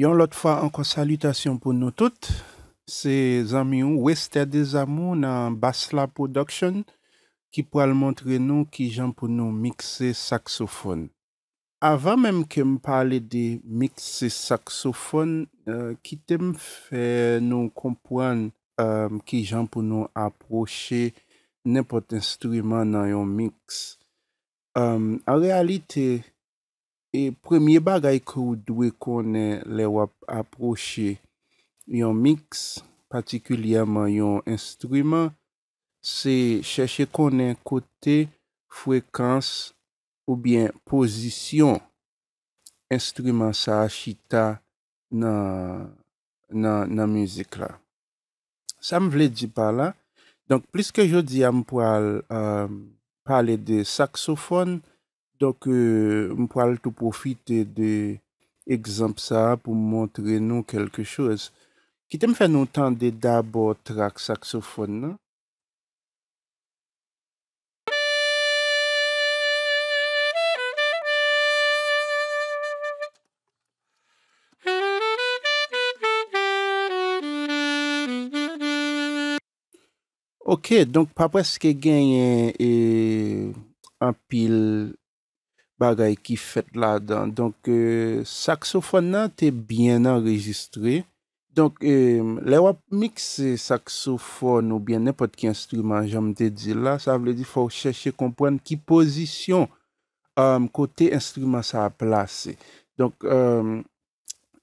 Yon lot fwa ankon salutasyon pou nou tout, se zami ou wester de zamo nan Basla Production ki pou al montre nou ki jan pou nou mikse saksofon. Avan menm kem pale de mikse saksofon, euh, ki tem fwe nou kompwen euh, ki jan pou nou aproche nepot instryman nan yon miks. An euh, realite, E premye bagay kou dwe konen le wap aproche yon mix, patikuliyaman yon instrument, se chèche konen kote, frekans, ou bien pozisyon, instrument sa achita nan mizik la. Sa m vle di pa la. Donk plis ke jodi am pwale pale de saksofon, Donk euh, m pral tou profite de ekzamp sa pou montre nou kelke chouse. Kitem fè nou tan de dabot trak saksofon nan. bagay ki fet la dan. Donk, euh, saksofon nan te bien enregistre. Donk, euh, le wap mikse saksofon ou bien nepot ki instrument, janm te di la, sa vle di faw cheshe kompwenn ki posisyon euh, kote instrument sa a plase. Donk,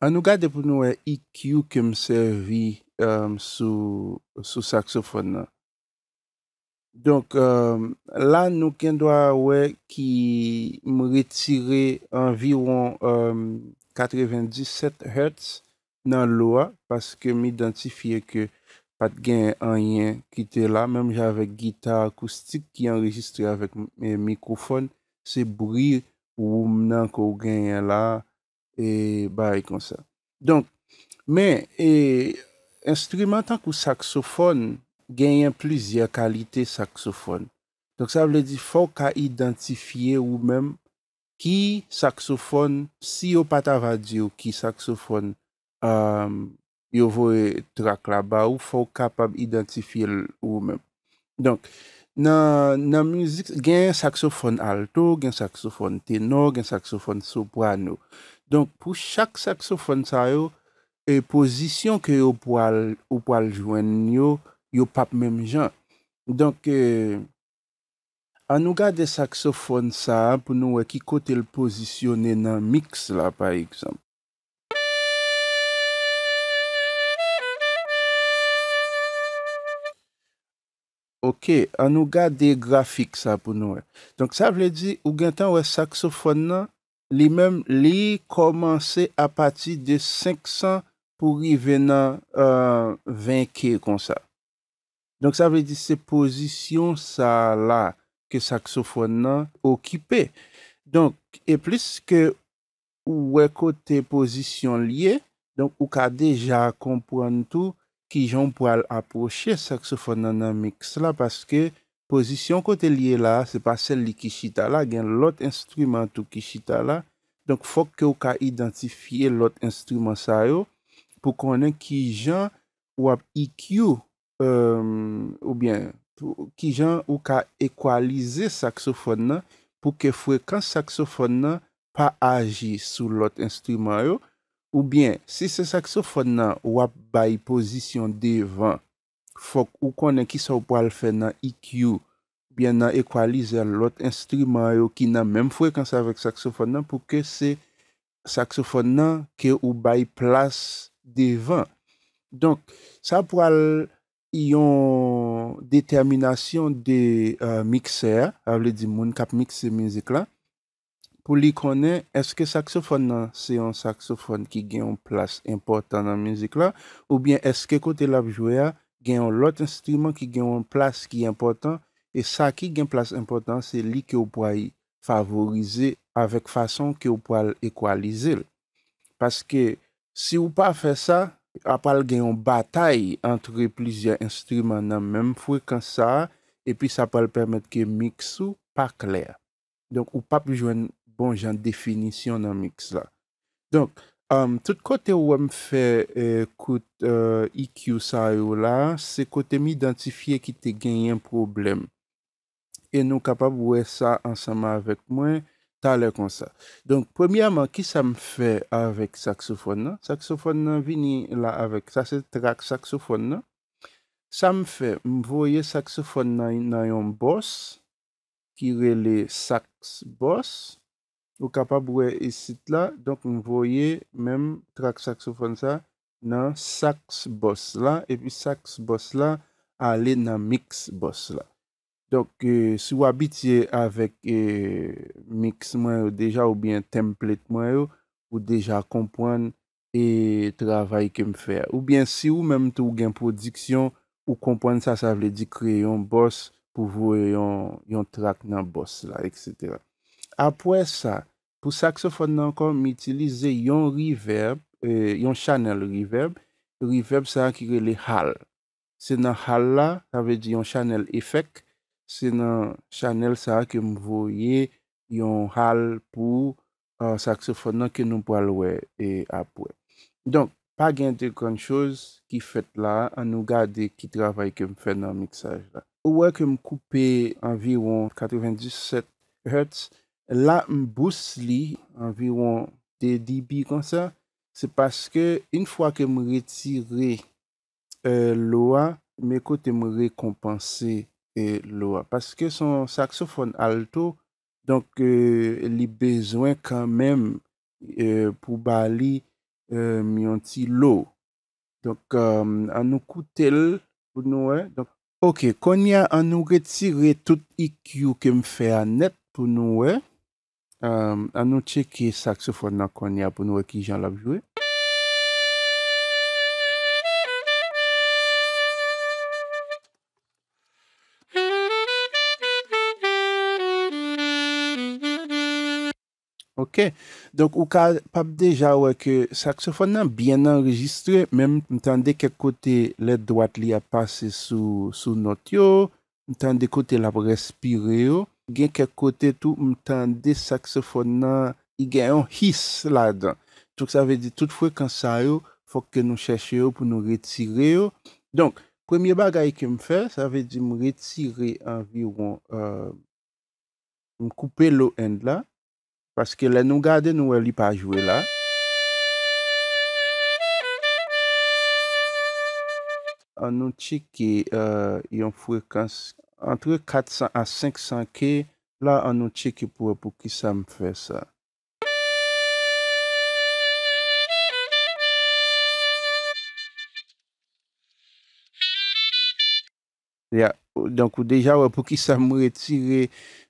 anou gade pou nou e IQ e kem servi sou saksofon nan. Donk euh, la nou ken do a we ki m retire environ 97 euh, Hz nan lo a paske mi identifiye ke pat gen anyen ki te la mem jave gita akoustik ki enregistre avèk mè mikofon se bril pou m nan ko gen yon la e bay kon sa Donk men e instrumentan kou saksofon genyen plizye kalite saksofon. Donk sa vle di faw ka identifiye ou mem, ki saksofon, si yo pata va di yo ki saksofon, yo vwe trak la ba ou faw kapab identifiye ou mem. Donk nan mizik genyen saksofon alto, genyon saksofon tenor, genyon saksofon soprano. Donk pou chak saksofon sa yo, e pozisyon ke yo pwal jwen yo, Yo pap menm jan. Donk, euh, an nou ga de saksofon sa, pou nou we ki kote l posisyone nan mix la, par exemple. Ok, an nou ga de grafik sa pou nou we. Donk, sa vle di, ou gen tan we saksofon nan, li menm li komanse apati de 500 pou i venan 20 euh, ke kon sa. Donk sa ve di se pozisyon sa la ke saksofon nan o kipe. Donk e plis ke ou we kote pozisyon liye, donk ou ka deja kompwenn tou ki jan pou al aposhe saksofon nan nan miks la paske pozisyon kote liye la se pa sel li kishita la gen lot instrumentou kishita la. Donk fok ke ou ka identifiye lot instrument sa yo pou konen ki jan wap ikyou Euh, ou bien ki jan ou ka ekwalize saksofon nan pou ke fwe kan saksofon nan pa aji sou lot instrument yo ou bien si se saksofon nan wap bay pozisyon devan fok ou konen ki sa e ou pwal fwe nan IQ bien nan ekwalize lot instrument yo ki nan men fwe kan sa vek saksofon nan pou ke se saksofon nan ke ou bay plas devan donk sa pwal yon determinasyon de euh, mikser, avle euh, di moun kap mikse mizik la, pou li konen, eske saksofon nan, se yon saksofon ki gen yon plas important nan mizik la, ou bien eske kote labjouya, gen yon lot instrument ki gen yon plas ki important, e sa ki gen plas important, se li ki ou pou a yi favorize avek fason ki ou pou al ekwalize. Paske si ou pa fe sa, apal genyon batay antre plizyen instryman nan menm fwe kan sa epi sa apal permet ke miksou pa kler donk ou pa pjwen bon jan definisyon nan miks la donk, tout kote ou wèm fwe kout IQ e, e sa yo la se kote m identifiye ki te genyen problem e nou kapap wè sa ansama avèk mwen Ta lè kon sa. Donk premiyaman ki sa m fè avèk saksofon nan? Saksofon nan vini la avèk. Sa se trak saksofon nan. Sa m fè m voye saksofon nan yon bos. Ki rele saksofon nan. Ou kapab we esit la. Donk m voye menm trak saksofon sa nan saksofon nan. E pi saksofon nan alè nan miksofon nan. Donk euh, sou wabitiye avek euh, mix mwen yo deja ou bien template mwen yo pou deja kompwenn e travay kem fè. Ou bien si ou menm tou gen prodiksyon, ou kompwenn sa sa vle di kre yon boss pou vwe yon track nan boss la, etc. Apoè sa, pou saksofon nan kon, mi itilize yon reverb, yon euh, chanel reverb. Reverb sa akire le hal. Se nan hal la, sa vle di yon chanel efek. se nan chanel sa ke m voye yon hal pou euh, saksofonan ke nou pwalwe e apwe. Donk, pa gen de kranj choz ki fet la, an nou gade ki travay ke m fen nan miksaj la. Ouwe ke m koupe environ 97 Hz, la m bous li environ 2 dB kon sa, se paske in fwa ke m retire euh, loa, me kote m rekompanse E lo a, paske son saksofon alto, donk e, li bezwen kan menm e, pou bali e, myon ti lo. Donk an nou koutel pou nou e. Ok, kon ya an nou gretire tout IQ ke m fe an net pou nou e. An nou cheke saksofon nan kon ya pou nou e ki jan la jwe. Ok, donk ou ka pap deja wè ke saksofon nan byen nan registre, men mtande kèk kote lè doat li a pase sou not yo, mtande kote la vrespire yo, gen kèk kote tou mtande saksofon nan, i gen yon his la dan. Tonk sa vè di tout fwe kan sa yo, fòk gen nou chèche yo pou nou retire yo. Donk, kwenye bagay ke m fè, sa vè di m retire anviron euh, m koupe lo end la, Paske lè nou gade nou wè li pa jwè la. An nou tchè euh, ki yon frekans entre 400 a 500 k, lè an nou tchè ki pou wè pou ki sa m fè sa. Donkou deja wè pou ki sa m wè tire...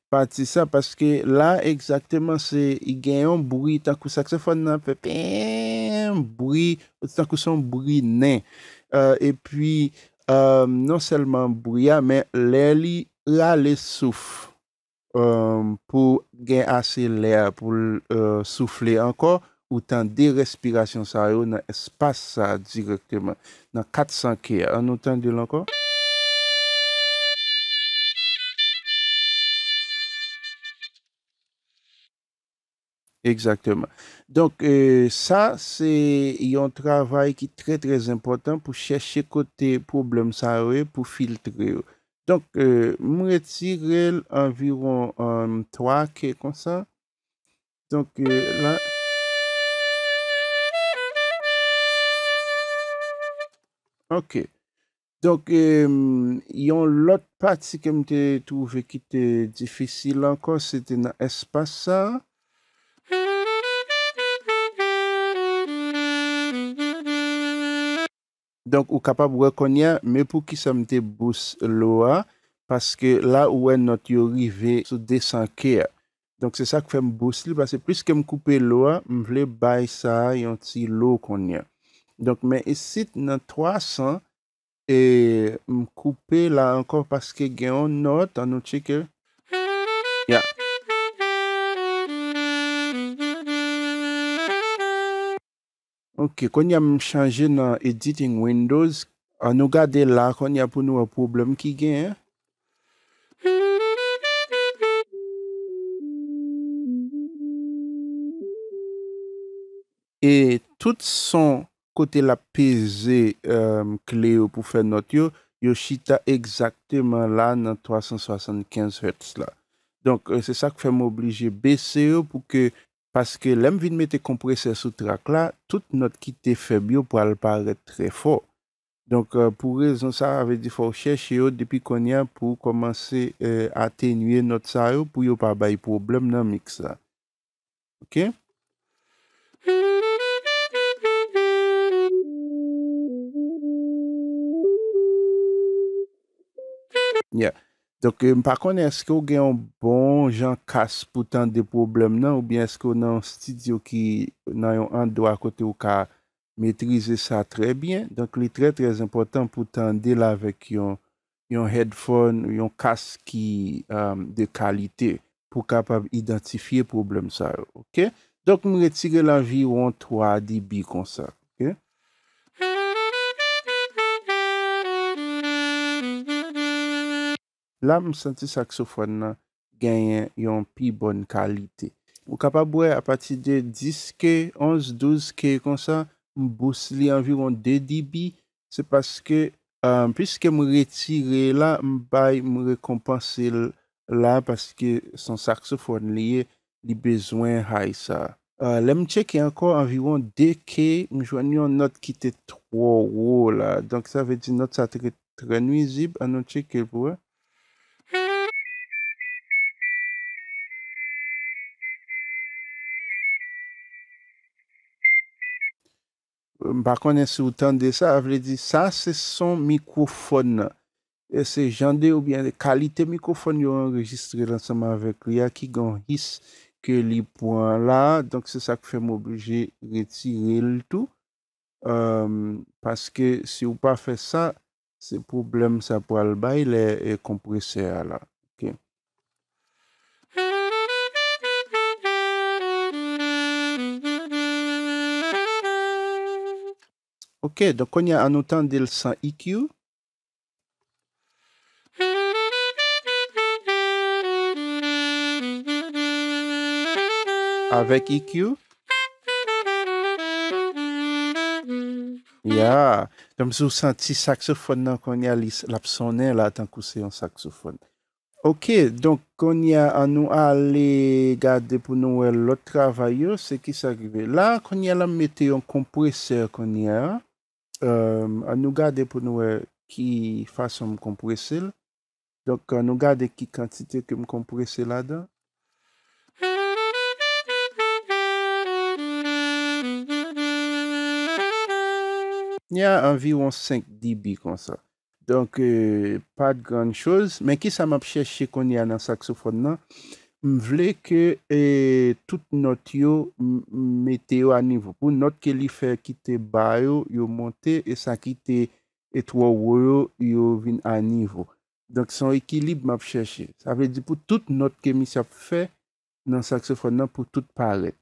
Pati sa, paske la, egzakteman se, i gen yon broui, tankou saksefon nan pe peeeen, broui, tankou son broui nen. E euh, pi, euh, nan selman brouya, men lè li, la le souf euh, pou gen ase lè, pou souf lè anko, ou tan de respiration sa yo nan espase sa direktemen, nan kat sankè, an notan di lanko? Exactement. Donc, euh, ça, c'est yon travail qui est très très important pour chercher côté problème, ça, oui, pour filtrer. Donc, euh, m'étirer environ 3k, euh, comme ça. Donc, là. Ok. Donc, yon lot part, si kem te trouvez ki te difficile encore, c'est te na espace ça. Donk ou kapap wè konye, mè pou ki sa mte bous lo a, paske la ou wè not yo rive sou de sanke a. Donk se sa kwen m bous li, paske plus ke m koupe lo a, m vle bay sa yon ti lo konye. Donk mè esit nan 300, e m koupe la ankon paske gen yon not anon chike. Yon. Ok, kwen ya m chanje nan Editing Windows, an nou gade la kwen ya pou nou a problem ki gen. Et eh? e tout son kote la PC kle yo pou fè note yo, yo chita exaktèman la nan 375 Hz la. Donk, euh, se sa kwen m oblije bese yo pou ke Paske lem vin mette komprese sou trak la, tout not ki te febyo pou al pare tre fò. Donk euh, pou rezon sa ave di fò chèche yo depi kon ya pou komanse euh, atenye not sa yo pou yo pa bay problem nan miksa. Ok? Yeah. Donk, eh, m pa konen, eske ou gen yon bon jan kase pou tan de problem nan ou bien eske ou nan studio ki nan yon Android kote ou ka metrize sa tre bien. Donk, li tre trez important pou tan de la vek yon headphone ou yon kase ki um, de kalite pou kapab identifiye problem sa. Donk, m retire la vi ou an 3db kon sa. la m senti saksofon nan genyen yon pi bon kalite. Ou kapabwe apati de 10K, 11, 12K kon sa, m bous li anviron 2 dB, se paske, euh, piske m retire la, m bay m rekompansil la, paske son saksofon liye li bezwen hay sa. Euh, Le m cheke ankon anviron 2K, m jwanyon not ki te 3W la, donk sa ve di not sa tre trè nwizib anon cheke pouwe. Ba konen se ou tan de sa, a vle di sa se son mikofon. E se jan de ou bien de kalite mikofon yo enregistre lansaman avek. Ya ki gon his ke li poan la. Donk se sa ke fèm oblije retire l tou. Ehm, paske se ou pa fè sa, se problem sa po alba, il e kompresè ala. Ok, donk kwenye an nou tan del san EQ. Awek EQ. Ya, dam sou san ti saksofon nan kwenye la psonen la tan kou se yon saksofon. Ok, donk kwenye an nou ale gade pou nou el lot travay yo, se ki sa gribe. La kwenye la mette yon kompresor kwenye. Euh, an nou gade pou nou e ki fason m kompresel. Donk an nou gade ki kantite ke m kompresel la den. Nye anviron 5 dB kon sa. Donk euh, pa de gran choz. Men ki sa map cheshe kon ya nan saksofon nan? M vle ke e, tout not yo mete yo a nivou. Pou not ke li fe kite bayo yo monte e sa kite etwa woyo yo vin a nivou. Donk son ekilib map cheshe. Sa vle di pou tout not ke mi se ap fe nan saksofon nan pou tout paret.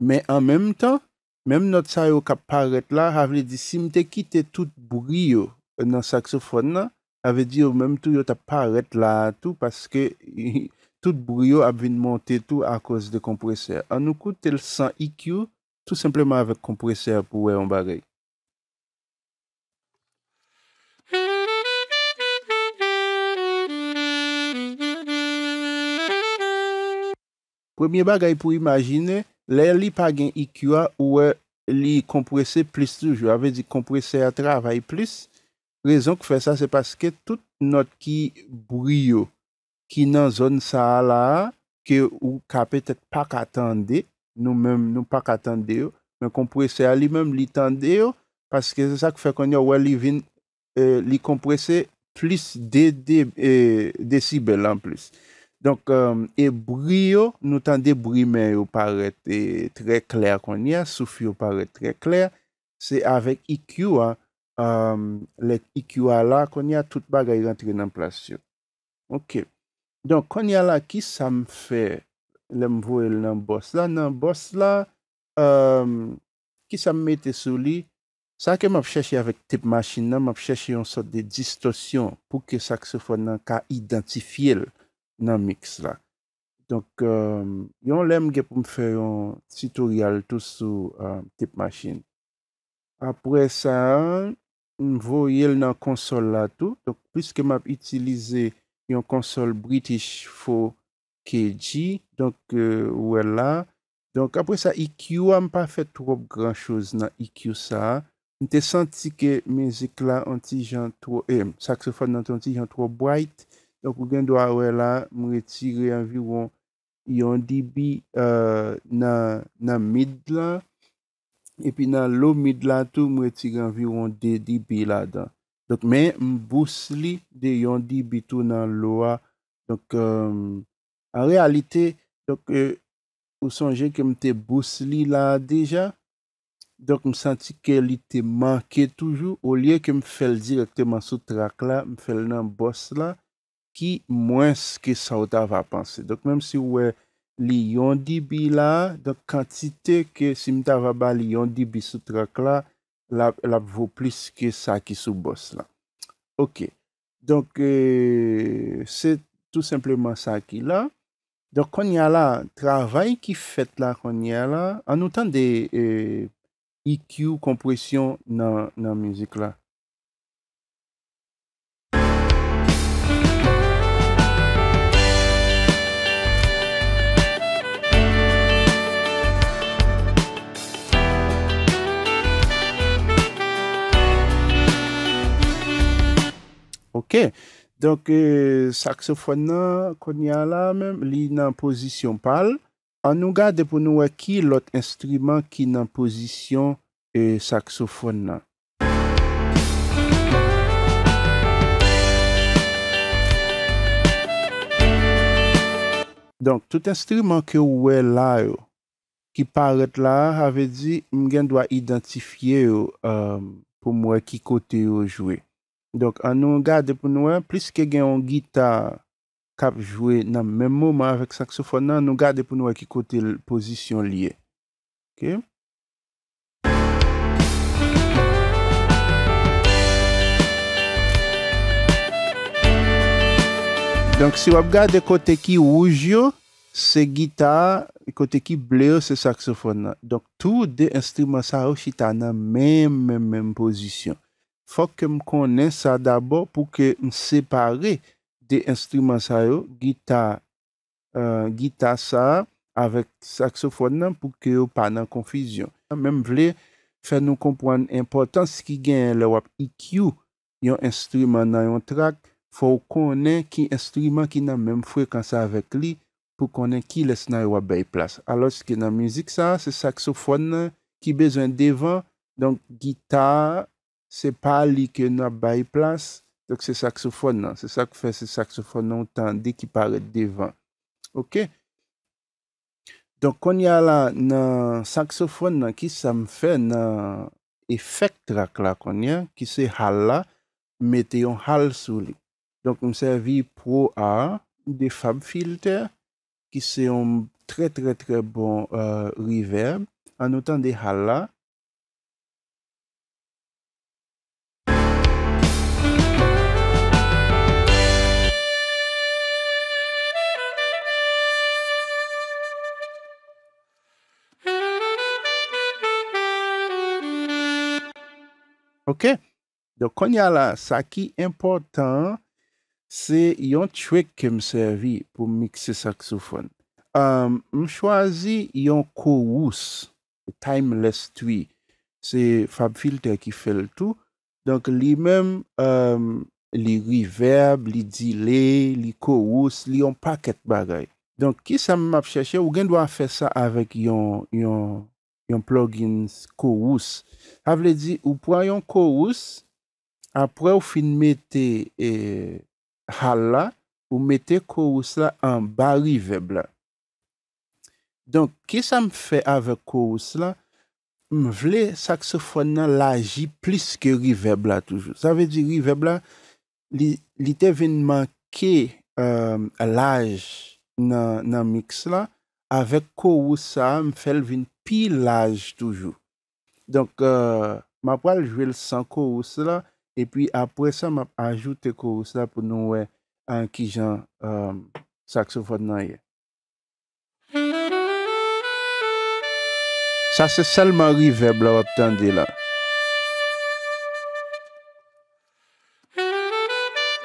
Men an menm tan, menm not sa yo ka paret la, sa vle di si m te kite tout bouyo nan saksofon nan, Avè di yo mèm tou yo ta paret la tou paske tout brio ap vin monte tou a kos de kompreser. Anoukou tel san IQ tout sempleman avè kompreser pou wè an bagay. Premier bagay pou imajine lè li pagen IQ a ou wè euh, li kompreser plis toujou. Avè di kompreser travay plis. Rezon kou fè sa se paske tout not ki brio ki nan zon sa la a, ki ou ka petet pa katande, nou mem nou pa katande yo, men kompresè a li mem li tende yo, paske se sa kou fè kon yo wè li vin e, li kompresè plis de decibel e, an plis. Donk um, e brio nou tende brime yo parete tre kler kon ya, soufyo parete tre kler, se avèk IQ an, Lèk IQA la kon ya tout bagay rentre nan plasyon. Ok. Don kon ya la ki sa m fe lem vwe nan bos la. Nan bos la ki sa m mete sou li. Sa ke map chèche avèk tip machin nan map chèche yon sot de distorsyon pou ke saksofon nan ka identifi el nan mix la. Don yon lem ge pou m fe yon tutorial tout sou tip machin. m vo yel nan konsol la tou. Donk piske map itilize yon konsol British fo KG. Donk wè euh, la. Donk apre sa EQ a m pa fet trop gran chouz nan EQ sa. M te santi ke menzik la an ti jan tro, e saksofon nan ti jan tro bright. Donk ou gen do a wè la m retire yon yon dB euh, nan mid la. epi nan lo mid la tou mweti genviron dedi bi la dan. Dok men mbous li de yon dibi tou nan lo a. Dok a euh, realite, dok euh, ou sonje ke mte bous li la deja, dok msanti ke li te manke toujou, ou liye ke mfel direktyman sou trak la, mfel nan bous la, ki mwens ke sa wata va panse. Dok menm si wè, li yon dibi la, dok kantite ke simta vaba li yon dibi sou trak la, la vwo plis ke sa ki sou bos la. Ok, donk, e, se tout simpleman sa ki la, dok kon ya la, travay ki fet la, kon ya la, anoutan de IQ e, e kompresyon nan mizik la. Donk saksofon nan konya la men, li nan pozisyon pal. An nou ga depo nou wè ki lot instryman ki nan pozisyon euh, saksofon nan. Donk tout instryman ki wè la yo, ki paret la, avè di mgen dwa identifiye yo pou mwen ki kote yo jwe. Donk an nou an gade pou nou an, plis ke gen yon gita kap jwe nan menmouman avèk saksofon nan, an nou gade pou nou an ki kote l posisyon liye. Ok? Donk si wap gade kote ki ouj yo, se gita, kote ki bleo se saksofon nan. Donk tou de instryman sa ou chita nan menm menm menm posisyon. Fòk ke m konen sa dabò pou ke m separe de instryman sa yo, gita euh, sa avèk saksofon nan pou ke yo pa nan konfizyon. Mèm vle fè nou kompwen impotans ki gen lè wap IQ e yon instryman nan yon trak, fòk konen ki instryman ki nan mèm frekansan avèk li pou konen ki les nan yon wabèy plas. Se pal li ke nou ap bay plas, dok se saksofon nan. Se sa kou fe se saksofon nan utan dey ki pare devan. Ok? Donk kon ya la nan saksofon nan ki sa m fe nan efekt lak la kon ya ki se hal la, mete yon hal sou li. Donk m servi pro a, de fab filter, ki se yon tre tre tre bon euh, riverb, an utan de hal la, Ok, donk konya la, sa ki important, se yon tchwek kem servi pou mikse saksofon. Euh, m chwazi yon kowous, timeless tree, se fabfilter ki fel tou. Donk li menm, euh, li reverb, li delay, li kowous, li yon paket bagay. Donk ki sa m ap chache, ou gen dwa fe sa avèk yon... yon plug-in kourous. A vle di, ou pou a yon kourous, apre ou fin mette e, hal la, ou mette kourous la an ba riveb la. Donk, ki sa m fe avè kourous la, m vle saksofon nan laji plis ke riveb la toujou. Sa vle di riveb la, li te vin manke euh, laj nan mix la, avè kourous la, m fel vin kourous pi laj toujou. Donk, euh, ma pral jwe l san korous la, epi apre sa, ma ajoute korous la, pou nou we an ki jan euh, saksofot nan ye. Sa se salman riverb la wap tande la.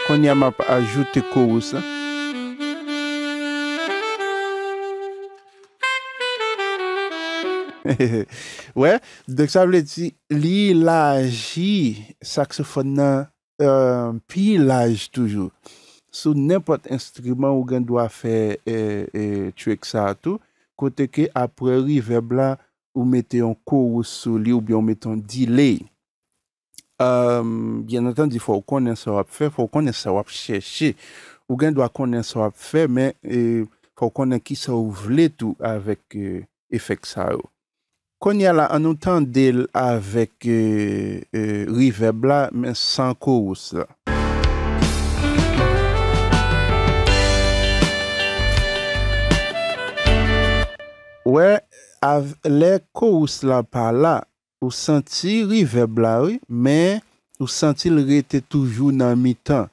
Kon ya ma ajoute korous la. Wè, dek sa wè ti li laji saksofonan pi laji toujou. Sou nèmpot instrument ou gen dwa fè tuek sa atou, kote ke apre rivebla ou mette yon kou ou sou li ou bi yon mette yon dilei. Euh, bien natan di fò konen sa wap fè, fò konen sa wap chèche. Ou gen dwa konen sa wap fè, men fò konen ki sa ou vle tou avèk efek sa wè. Kon ya la anoutan del avèk euh, euh, riveb la men san kous la. Wè av lè kous la pa la ou santi riveb la wè men ou santi l rete toujou nan mi tan.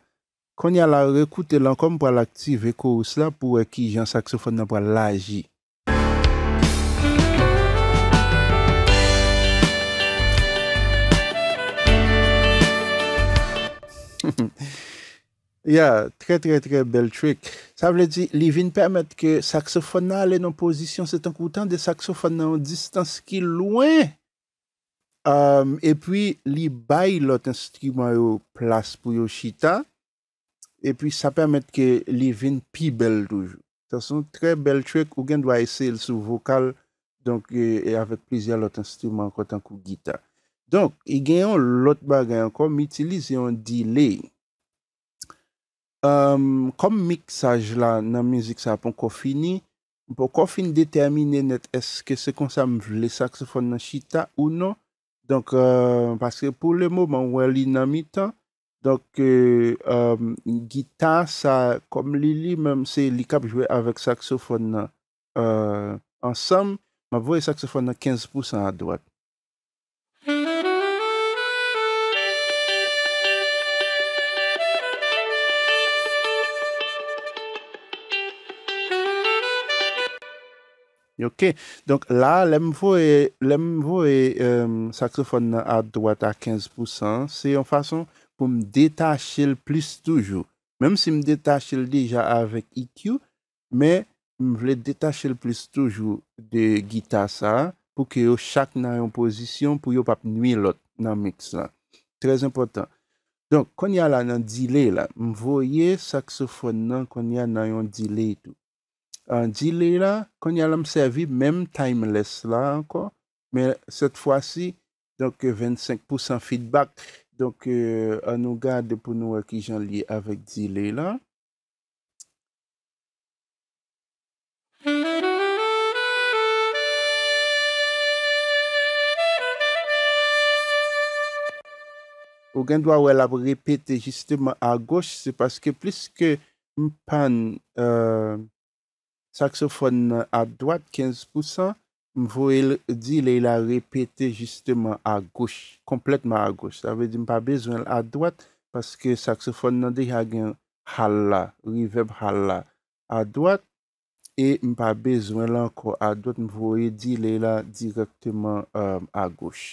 Kon ya la rekoute lan kom pral aktive kous la pou wè ki jan saksofon nan pral laji. Ya, tre tre tre bel trik. Sa vle di, li vin permet ke saksofona le nan posisyon, se tan koutan de saksofona an distans ki lwen. Um, e pwi, li bay lot instryman yo plas pou yo shita. E pwi, sa permet ke li vin pi bel toujou. Sa son, tre bel trik, ou gen dwa ese el sou vokal, donk e, e avet plizia lot instryman kotan kou gita. Donk, e genyon lot bagay ankon, mi itilize yon delay. Ehm, kom miksaj la nan mizik sa pon konfini, pon konfini determine net eske se kon sa mvle saksofon nan chita ou nou. Donk, ehm, paske pou le mou, man wè li nan mita. Donk, ehm, gita sa, kom li li, mèm se li kap jwè avèk saksofon nan ansam, man vwe saksofon nan 15% a dwat. Yoke, donk la, lem vo e saksofon nan a dwat a 15%, se yon fason pou m detache l plus toujou. Mem si m detache l deja avèk IQ, me m vle detache l plus toujou de gita sa, pou ki yo chak nan yon pozisyon pou yo pap nwi lot nan mix la. Trez important. Donk, kon yon la nan dile la, m vo ye saksofon nan kon yon nan yon dile itou. Dile la, kon yal m sevi, mem timeless la anko. Me set fwa si, donk 25% euh, feedback. Donk euh, anou gade pou nou akijan liye avik dile la. Ou gen dwa ou el ap repete jisteman a goch, se paske plis ke m pan. Euh, Saksofon nan a doat, 15%, mvou e di le la repete justement a goush. Kompletman a goush. Ta ve di mpa bezwen a doat, paske saksofon nan de yagen hal la, reverb hal la a doat. E mpa bezwen la anko a doat, mvou e di le la direktman a euh, goush.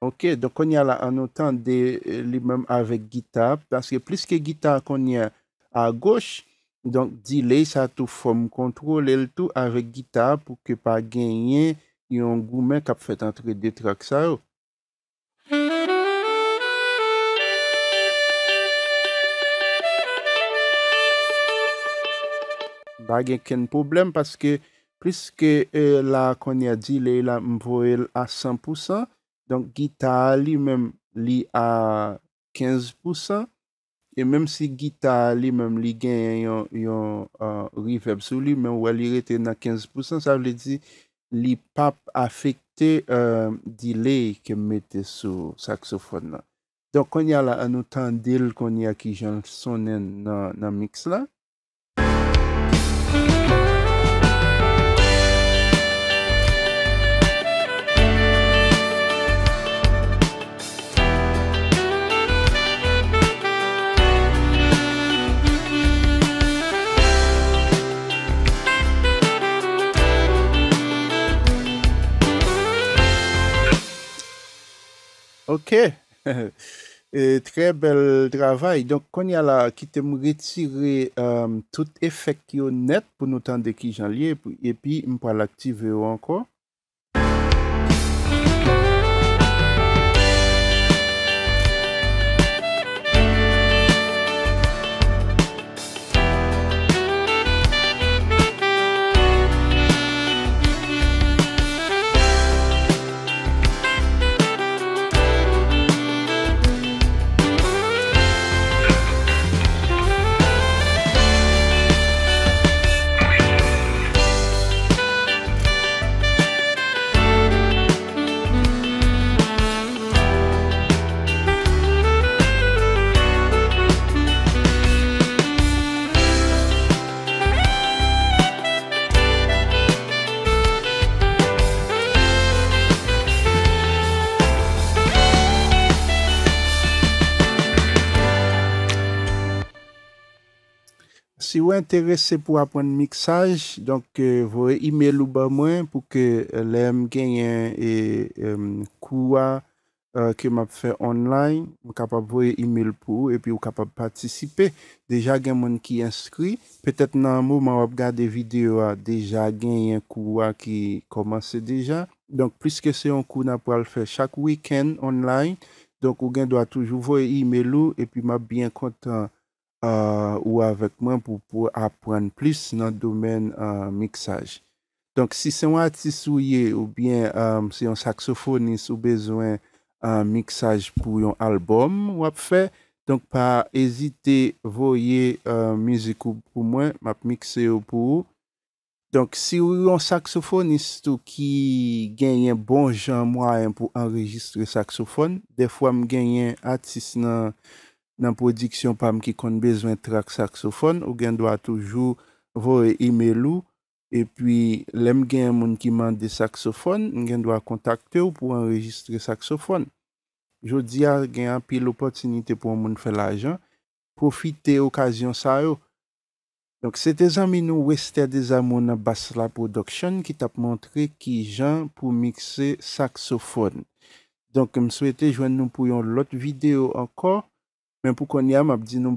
Ok, donk kwenye la anotan li menm avek gita, paske plis ke gita kwenye a euh, goch, donk delay sa tou fom kontrole l tou avek gita pou ke pa genyen yon goumen kap fet antre detrak sa yo. Oh. Ba gen ken problem paske plis ke euh, la kwenye delay la mvo el a 100%, Donk gita li menm li a 15% E menm si gita li menm li gen yon reverb sou li menm wali rete nan 15% Sa vle di li pap afekte delay ke mette sou saksofon nan Donk kon ya la anotan del kon ya ki jansonen nan mix la Ok, e, tre bel travay. Donk kon ya la, ki te mou retire um, tout efekt yo net pou nou tan de ki jan liye. Epi, m pou al aktive yo anko. Si wè interese pou apwen miksaj, donk euh, vwe email ou ba mwen pou ke euh, lèm genyen e, kouwa euh, ke map fè online, wè kapap vwe email pou, epi wè kapap patisipe. Deja gen mon ki inskri. Petèt nan mou, mwa wap gade video deja genyen kouwa ki komanse deja. Donk plis ke se yon kou na pou al fè chak week-end online, donk wè gen do a toujou vwe email ou, epi mwa bien kontan Euh, ou avek mwen pou pou apren plis nan domen euh, miksaj. Donk si se mwen atis ou ye ou bien euh, si yon saksofonis ou bezwen miksaj pou yon albom wap fe, donk pa ezite voye mizikou pou mwen, map miksay ou pou ou. Donk si yon saksofonis tou ki genyen bon jan mwen pou enregistre saksofon, defwa m genyen atis nan... nan prodiksyon pa m ki kon bezwen trak saksofon, ou gen do a toujou vore email ou, e pi lem gen yon moun ki mande saksofon, gen do a kontakte ou pou enregistre saksofon. Jodi a gen api l'opotinite pou moun fe la jan, profite okasyon sa yo. Donk se te zamin nou wester de zaman nan Basla Production, ki tap montre ki jan pou mikse saksofon. Donk m souete jwen nou pou yon lot videyo anko, mais pour qu'on y a m'a dit nous